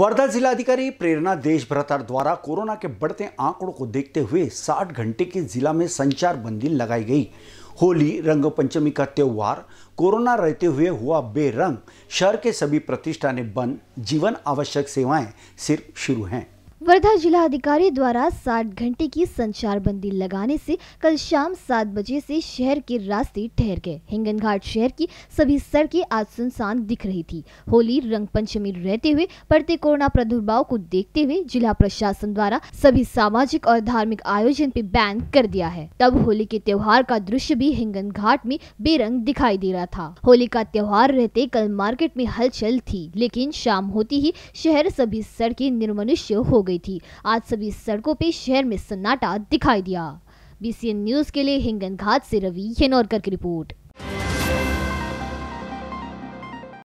वर्धा जिलाधिकारी प्रेरणा देशभ्रतार द्वारा कोरोना के बढ़ते आंकड़ों को देखते हुए 60 घंटे के जिला में संचार बंदी लगाई गई होली रंग पंचमी का त्यौहार कोरोना रहते हुए हुआ बेरंग शहर के सभी प्रतिष्ठानें बंद जीवन आवश्यक सेवाएं सिर्फ शुरू हैं वर्धा जिला अधिकारी द्वारा साठ घंटे की संचार बंदी लगाने से कल शाम सात बजे से शहर के रास्ते ठहर गए हिंगन घाट शहर की सभी सड़कें आज सुनसान दिख रही थी होली रंग पंचमी रहते हुए बढ़ते कोरोना प्रादुर्भाव को देखते हुए जिला प्रशासन द्वारा सभी सामाजिक और धार्मिक आयोजन पे बैन कर दिया है तब होली के त्योहार का दृश्य भी हिंगन घाट में बेरंग दिखाई दे रहा था होली का त्योहार रहते कल मार्केट में हलचल थी लेकिन शाम होती ही शहर सभी सड़कें निर्मनुष्य हो गयी गई थी आज सभी सड़कों पर शहर में सन्नाटा दिखाई दिया बीसीएन न्यूज़ के लिए हिंगन घाट से रवि येनौरकर की रिपोर्ट